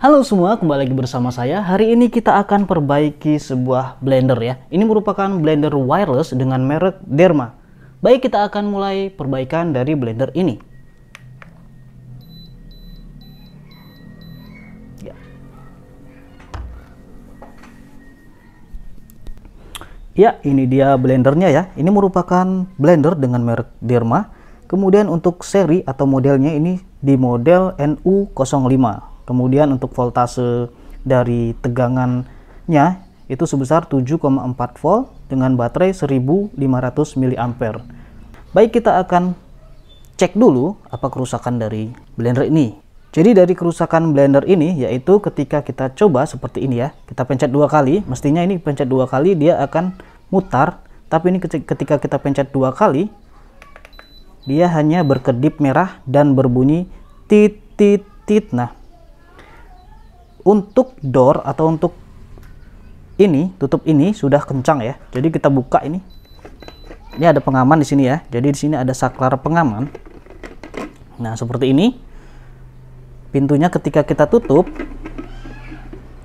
Halo semua, kembali lagi bersama saya. Hari ini kita akan perbaiki sebuah blender ya. Ini merupakan blender wireless dengan merek Derma. Baik, kita akan mulai perbaikan dari blender ini. Ya. ya ini dia blendernya ya. Ini merupakan blender dengan merek Derma. Kemudian untuk seri atau modelnya ini di model NU05. Kemudian untuk voltase dari tegangannya itu sebesar 7,4 volt dengan baterai 1500 mAh. Baik kita akan cek dulu apa kerusakan dari blender ini. Jadi dari kerusakan blender ini yaitu ketika kita coba seperti ini ya. Kita pencet dua kali, mestinya ini pencet dua kali dia akan mutar. Tapi ini ketika kita pencet dua kali, dia hanya berkedip merah dan berbunyi tit tit tit. Nah untuk door atau untuk ini tutup ini sudah kencang ya jadi kita buka ini ini ada pengaman di sini ya jadi di sini ada saklar pengaman nah seperti ini pintunya ketika kita tutup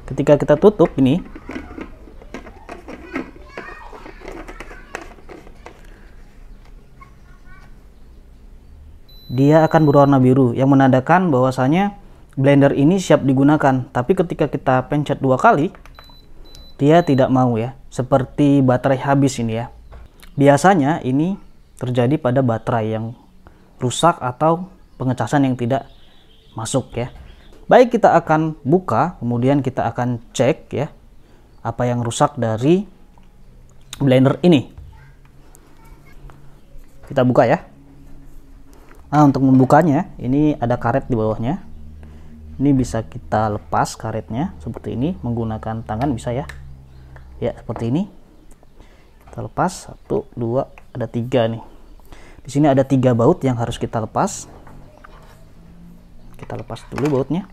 ketika kita tutup ini dia akan berwarna biru yang menandakan bahwasanya blender ini siap digunakan tapi ketika kita pencet dua kali dia tidak mau ya seperti baterai habis ini ya biasanya ini terjadi pada baterai yang rusak atau pengecasan yang tidak masuk ya baik kita akan buka kemudian kita akan cek ya apa yang rusak dari blender ini kita buka ya Nah, untuk membukanya, ini ada karet di bawahnya ini bisa kita lepas karetnya seperti ini menggunakan tangan bisa ya ya seperti ini kita lepas satu dua ada tiga nih di sini ada tiga baut yang harus kita lepas kita lepas dulu bautnya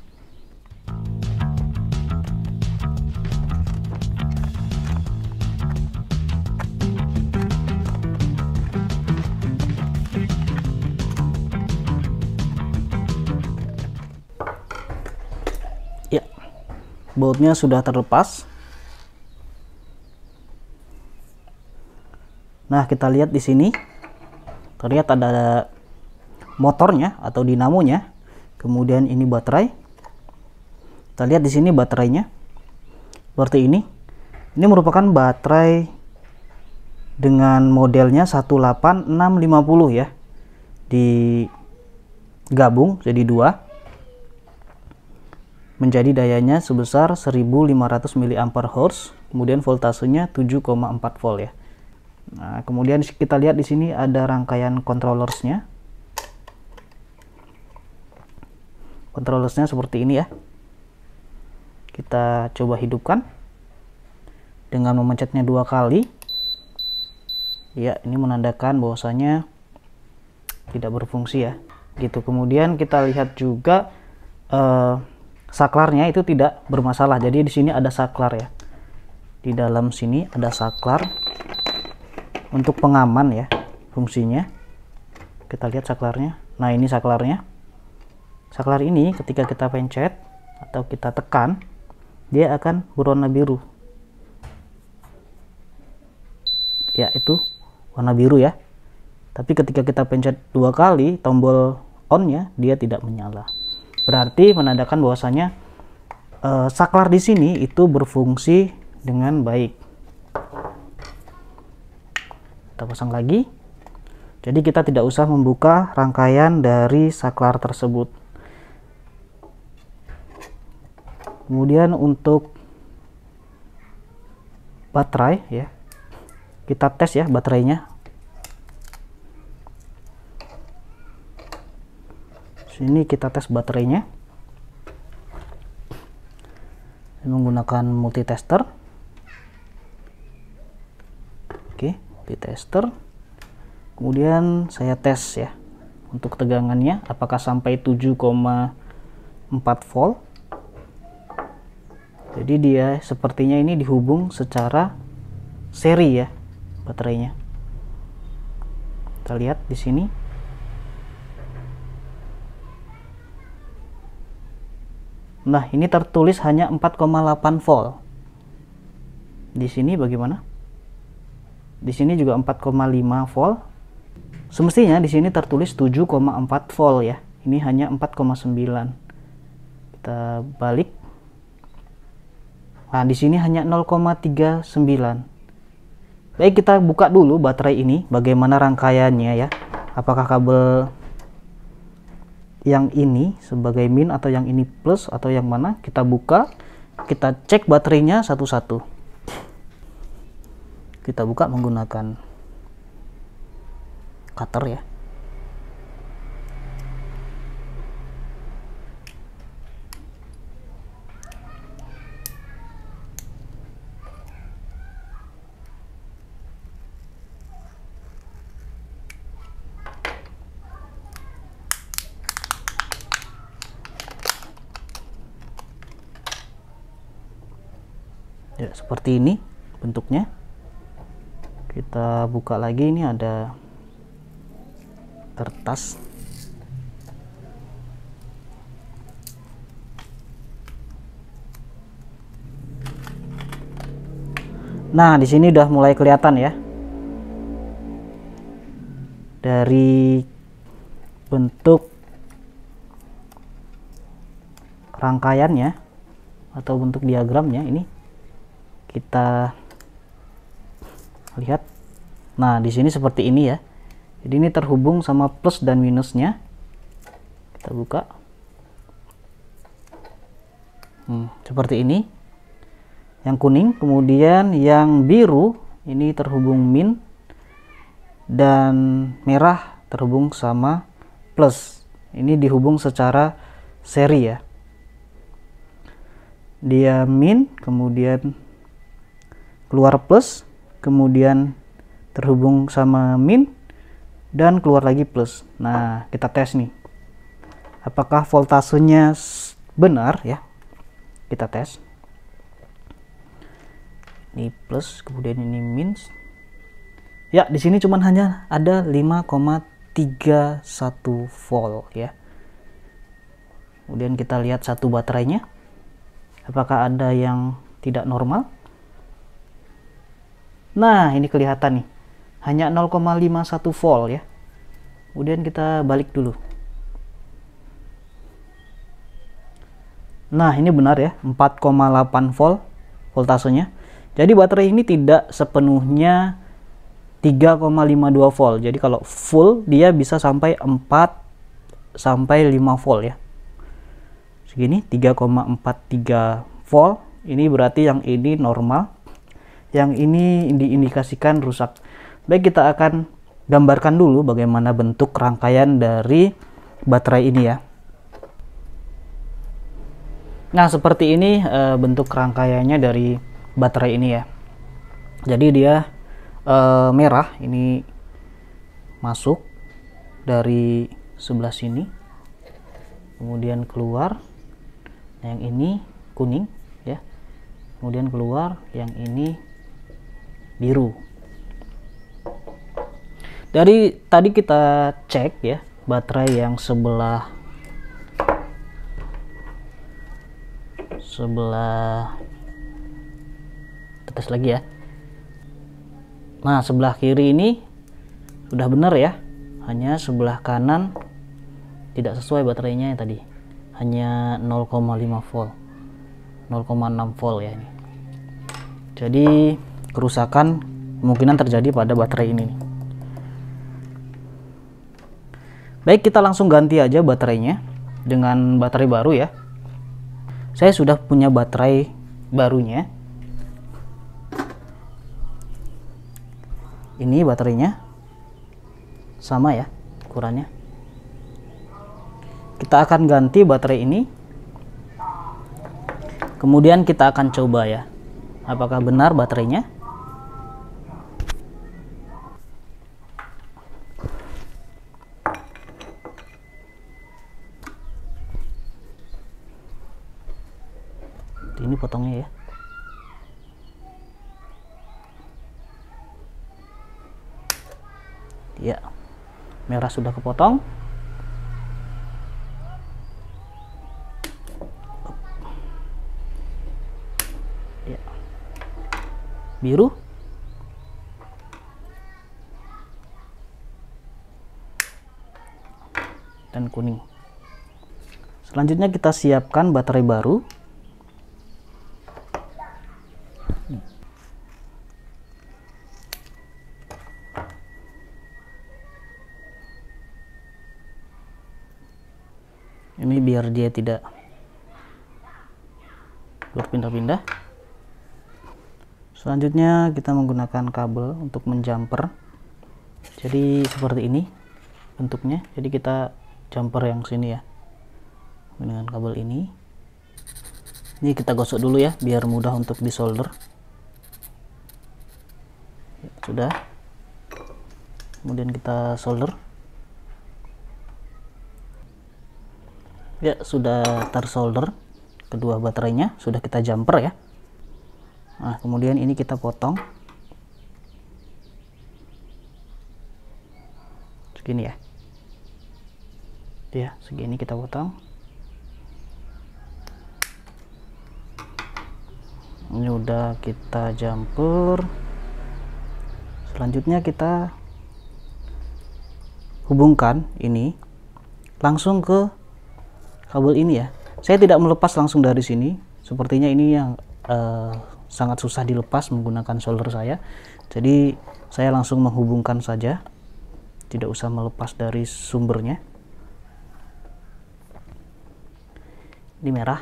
bautnya sudah terlepas nah kita lihat di sini terlihat ada motornya atau dinamonya kemudian ini baterai kita lihat di sini baterainya seperti ini ini merupakan baterai dengan modelnya 18650 ya digabung jadi dua menjadi dayanya sebesar 1500 mAh, kemudian voltasenya 7,4 volt ya. Nah, kemudian kita lihat di sini ada rangkaian controllersnya. Controllersnya seperti ini ya. Kita coba hidupkan dengan memencetnya dua kali. Ya, ini menandakan bahwasanya tidak berfungsi ya. Gitu. Kemudian kita lihat juga uh, saklarnya itu tidak bermasalah. Jadi di sini ada saklar ya. Di dalam sini ada saklar untuk pengaman ya fungsinya. Kita lihat saklarnya. Nah, ini saklarnya. Saklar ini ketika kita pencet atau kita tekan, dia akan berwarna biru. Ya, itu warna biru ya. Tapi ketika kita pencet dua kali tombol on ya, dia tidak menyala. Berarti menandakan bahwasanya e, saklar di sini itu berfungsi dengan baik. Kita pasang lagi. Jadi kita tidak usah membuka rangkaian dari saklar tersebut. Kemudian untuk baterai ya. Kita tes ya baterainya Ini kita tes baterainya menggunakan multitester oke multitester kemudian saya tes ya untuk tegangannya apakah sampai 7,4 volt jadi dia sepertinya ini dihubung secara seri ya baterainya kita lihat di sini Nah, ini tertulis hanya 4,8 volt. Di sini bagaimana? Di sini juga 4,5 volt. Semestinya di sini tertulis 7,4 volt ya. Ini hanya 4,9. Kita balik. Nah, di sini hanya 0,39. Baik, kita buka dulu baterai ini bagaimana rangkaiannya ya. Apakah kabel yang ini sebagai min atau yang ini plus atau yang mana kita buka kita cek baterainya satu-satu kita buka menggunakan cutter ya buka lagi ini ada kertas Nah, di sini udah mulai kelihatan ya. Dari bentuk rangkaiannya atau bentuk diagramnya ini kita lihat Nah, di sini seperti ini ya. Jadi ini terhubung sama plus dan minusnya. Kita buka. Hmm, seperti ini. Yang kuning, kemudian yang biru ini terhubung min dan merah terhubung sama plus. Ini dihubung secara seri ya. Dia min, kemudian keluar plus, kemudian terhubung sama min dan keluar lagi plus nah kita tes nih apakah voltasenya benar ya kita tes ini plus kemudian ini min ya di sini cuman hanya ada 5,31 volt ya kemudian kita lihat satu baterainya apakah ada yang tidak normal nah ini kelihatan nih hanya 0,51 volt ya kemudian kita balik dulu nah ini benar ya 4,8 volt voltasenya jadi baterai ini tidak sepenuhnya 3,52 volt. Jadi kalau full dia bisa sampai 4 sampai 5 volt ya. Segini 3,43 volt. Ini berarti yang ini normal. Yang ini diindikasikan rusak. Baik, kita akan gambarkan dulu bagaimana bentuk rangkaian dari baterai ini ya. Nah, seperti ini e, bentuk rangkaiannya dari baterai ini ya. Jadi dia e, merah ini masuk dari sebelah sini. Kemudian keluar. yang ini kuning ya. Kemudian keluar yang ini biru dari tadi kita cek ya baterai yang sebelah sebelah tetes lagi ya nah sebelah kiri ini sudah benar ya hanya sebelah kanan tidak sesuai baterainya yang tadi hanya 0,5 volt 0,6 volt ya ini jadi kerusakan kemungkinan terjadi pada baterai ini nih. Baik, kita langsung ganti aja baterainya dengan baterai baru ya. Saya sudah punya baterai barunya. Ini baterainya. Sama ya ukurannya. Kita akan ganti baterai ini. Kemudian kita akan coba ya. Apakah benar baterainya? potongnya ya ya merah sudah kepotong ya biru dan kuning selanjutnya kita siapkan baterai baru tidak berpindah-pindah selanjutnya kita menggunakan kabel untuk menjumper jadi seperti ini bentuknya jadi kita jumper yang sini ya dengan kabel ini ini kita gosok dulu ya biar mudah untuk disolder ya, sudah kemudian kita solder ya sudah tersolder kedua baterainya sudah kita jumper ya nah kemudian ini kita potong segini ya ya segini kita potong ini udah kita jumper selanjutnya kita hubungkan ini langsung ke kabel ini ya. Saya tidak melepas langsung dari sini. Sepertinya ini yang uh, sangat susah dilepas menggunakan solder saya. Jadi saya langsung menghubungkan saja. Tidak usah melepas dari sumbernya. Ini merah.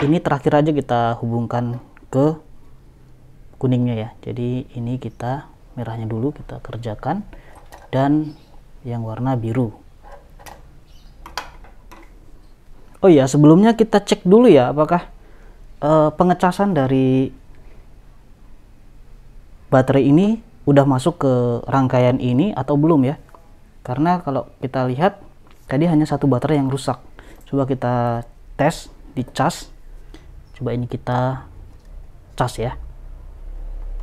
Ini terakhir aja kita hubungkan ke kuningnya ya. Jadi ini kita merahnya dulu kita kerjakan dan yang warna biru Oh iya, sebelumnya kita cek dulu ya apakah uh, pengecasan dari baterai ini udah masuk ke rangkaian ini atau belum ya. Karena kalau kita lihat tadi hanya satu baterai yang rusak. Coba kita tes di cas. Coba ini kita cas ya.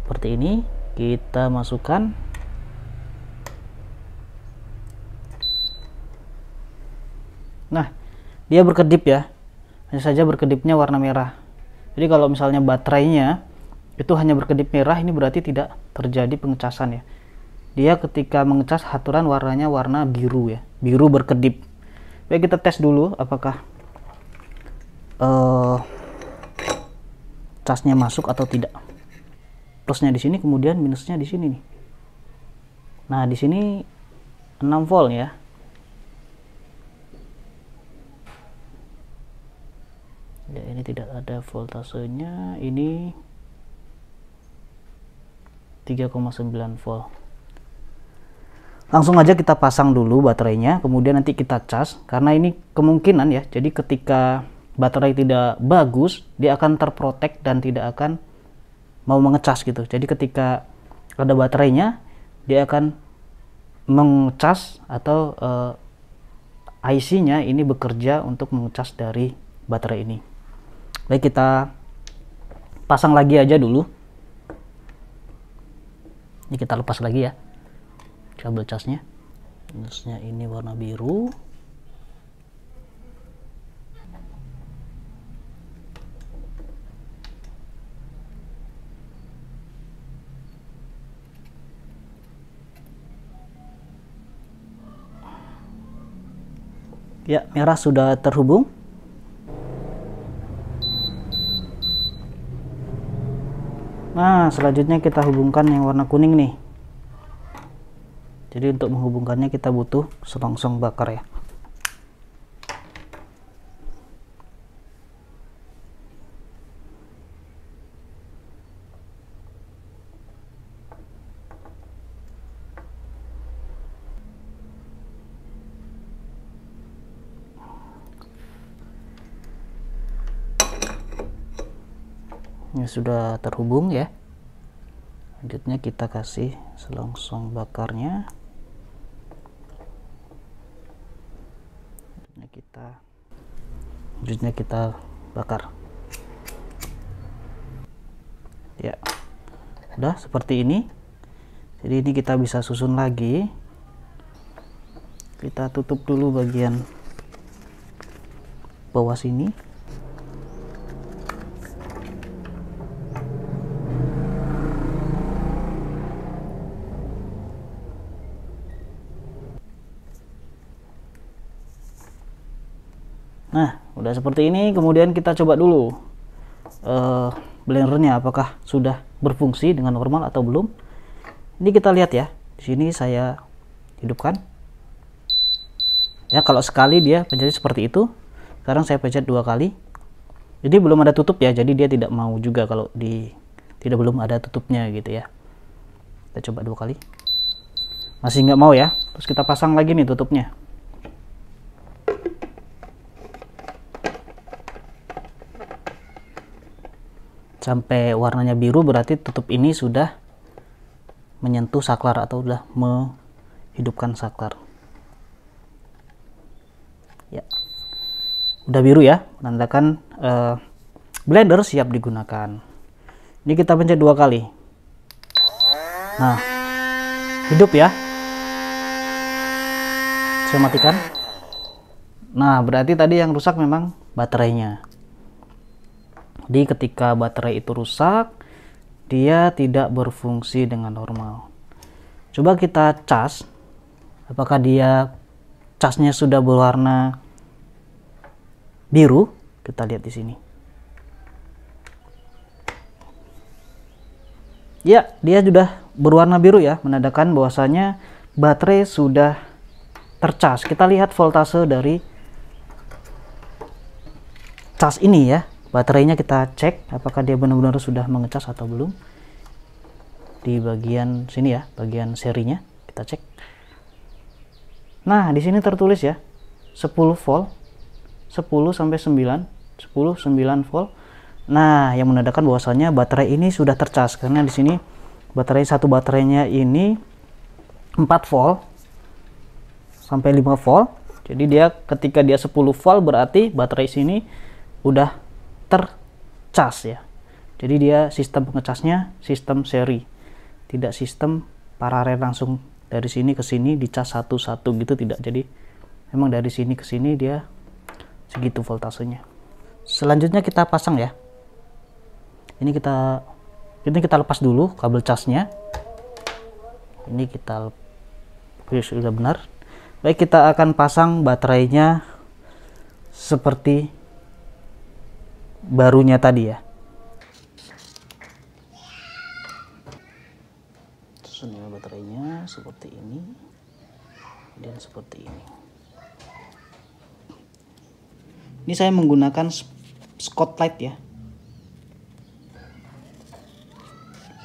Seperti ini kita masukkan Nah, dia berkedip ya hanya saja berkedipnya warna merah jadi kalau misalnya baterainya itu hanya berkedip merah ini berarti tidak terjadi pengecasan ya dia ketika mengecas haturan warnanya warna biru ya biru berkedip baik kita tes dulu apakah uh, casnya masuk atau tidak plusnya di sini kemudian minusnya di sini nih nah di sini 6 volt ya ya ini tidak ada voltasenya ini 3,9 volt langsung aja kita pasang dulu baterainya kemudian nanti kita cas karena ini kemungkinan ya jadi ketika baterai tidak bagus dia akan terprotek dan tidak akan mau mengecas gitu jadi ketika ada baterainya dia akan mengecas atau uh, eh, IC-nya ini bekerja untuk mengecas dari baterai ini Baik kita pasang lagi aja dulu. Ini kita lepas lagi ya. Kabel casnya. casnya ini warna biru. Ya, merah sudah terhubung. nah selanjutnya kita hubungkan yang warna kuning nih jadi untuk menghubungkannya kita butuh selongsong bakar ya sudah terhubung ya selanjutnya kita kasih selongsong bakarnya selanjutnya kita selanjutnya kita bakar ya udah seperti ini jadi ini kita bisa susun lagi kita tutup dulu bagian bawah sini seperti ini kemudian kita coba dulu uh, blendernya apakah sudah berfungsi dengan normal atau belum ini kita lihat ya di sini saya hidupkan ya kalau sekali dia menjadi seperti itu sekarang saya pencet dua kali jadi belum ada tutup ya jadi dia tidak mau juga kalau di tidak belum ada tutupnya gitu ya kita coba dua kali masih nggak mau ya terus kita pasang lagi nih tutupnya sampai warnanya biru berarti tutup ini sudah menyentuh saklar atau sudah menghidupkan saklar ya udah biru ya menandakan uh, blender siap digunakan ini kita pencet dua kali nah hidup ya saya matikan nah berarti tadi yang rusak memang baterainya jadi ketika baterai itu rusak, dia tidak berfungsi dengan normal. Coba kita cas, apakah dia casnya sudah berwarna biru? Kita lihat di sini. Ya, dia sudah berwarna biru ya, menandakan bahwasanya baterai sudah tercas. Kita lihat voltase dari cas ini ya baterainya kita cek apakah dia benar-benar sudah mengecas atau belum di bagian sini ya bagian serinya kita cek nah di sini tertulis ya 10 volt 10 sampai 9 10 9 volt nah yang menandakan bahwasanya baterai ini sudah tercas karena di sini baterai satu baterainya ini 4 volt sampai 5 volt jadi dia ketika dia 10 volt berarti baterai sini udah tercas ya. Jadi dia sistem pengecasnya sistem seri, tidak sistem paralel langsung dari sini ke sini dicas satu-satu gitu tidak. Jadi memang dari sini ke sini dia segitu voltasenya. Selanjutnya kita pasang ya. Ini kita ini kita lepas dulu kabel casnya. Ini kita Oke, sudah benar. Baik, kita akan pasang baterainya seperti barunya tadi ya. Susunnya baterainya seperti ini dan seperti ini. Ini saya menggunakan spotlight ya.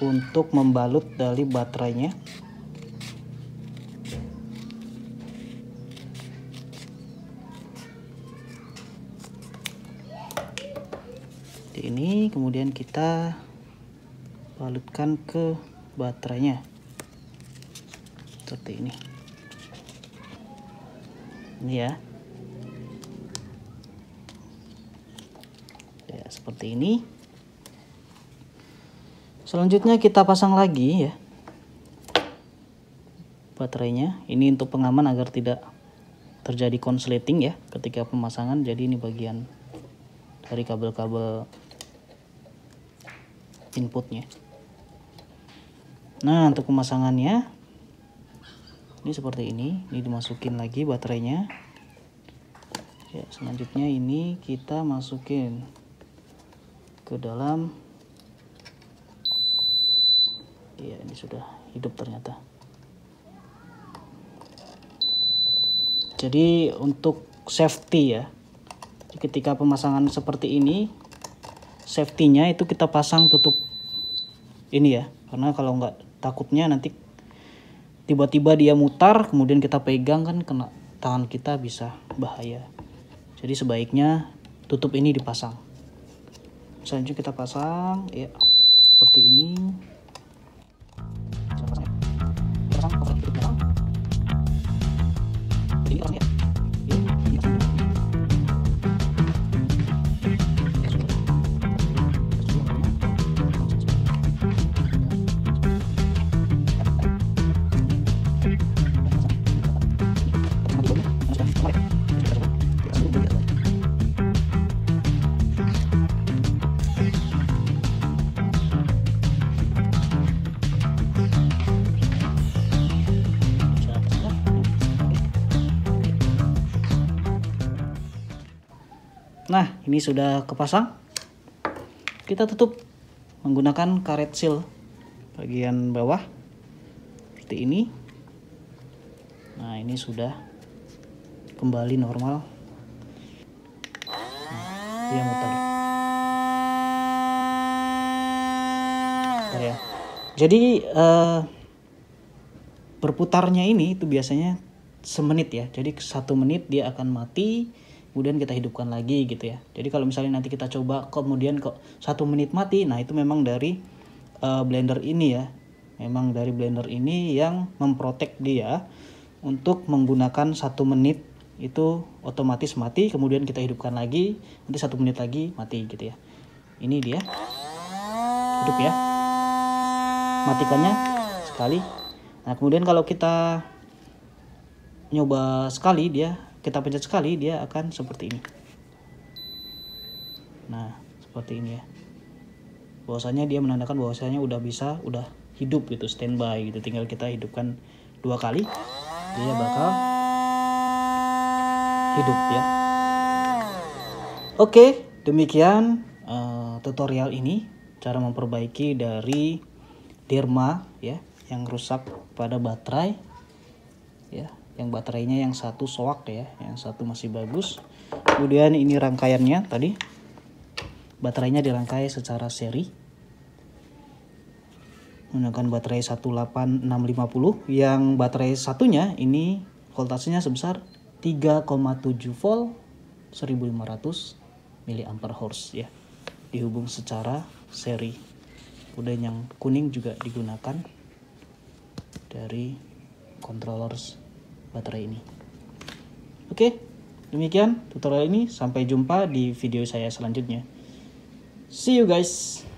Untuk membalut dari baterainya. seperti ini kemudian kita balutkan ke baterainya seperti ini ini ya ya seperti ini selanjutnya kita pasang lagi ya baterainya ini untuk pengaman agar tidak terjadi konsleting ya ketika pemasangan jadi ini bagian dari kabel-kabel inputnya nah untuk pemasangannya ini seperti ini ini dimasukin lagi baterainya ya selanjutnya ini kita masukin ke dalam ya ini sudah hidup ternyata jadi untuk safety ya ketika pemasangan seperti ini safety-nya itu kita pasang tutup ini ya karena kalau nggak takutnya nanti tiba-tiba dia mutar kemudian kita pegang kan kena tangan kita bisa bahaya jadi sebaiknya tutup ini dipasang selanjutnya kita pasang ya seperti ini ini sudah kepasang kita tutup menggunakan karet seal bagian bawah seperti ini nah ini sudah kembali normal nah, dia muter ya jadi eh, berputarnya ini itu biasanya semenit ya jadi satu menit dia akan mati kemudian kita hidupkan lagi gitu ya jadi kalau misalnya nanti kita coba kemudian kok satu menit mati nah itu memang dari uh, blender ini ya memang dari blender ini yang memprotek dia untuk menggunakan satu menit itu otomatis mati kemudian kita hidupkan lagi nanti satu menit lagi mati gitu ya ini dia hidup ya matikannya sekali nah kemudian kalau kita nyoba sekali dia kita pencet sekali dia akan seperti ini nah seperti ini ya bahwasanya dia menandakan bahwasanya udah bisa udah hidup gitu standby gitu tinggal kita hidupkan dua kali dia bakal hidup ya oke demikian uh, tutorial ini cara memperbaiki dari derma ya yang rusak pada baterai ya yang baterainya yang satu soak ya yang satu masih bagus kemudian ini rangkaiannya tadi baterainya dirangkai secara seri menggunakan baterai 18650 yang baterai satunya ini voltasenya sebesar 3,7 volt 1500 horse ya dihubung secara seri kemudian yang kuning juga digunakan dari controllers baterai ini. Oke, demikian tutorial ini. Sampai jumpa di video saya selanjutnya. See you guys.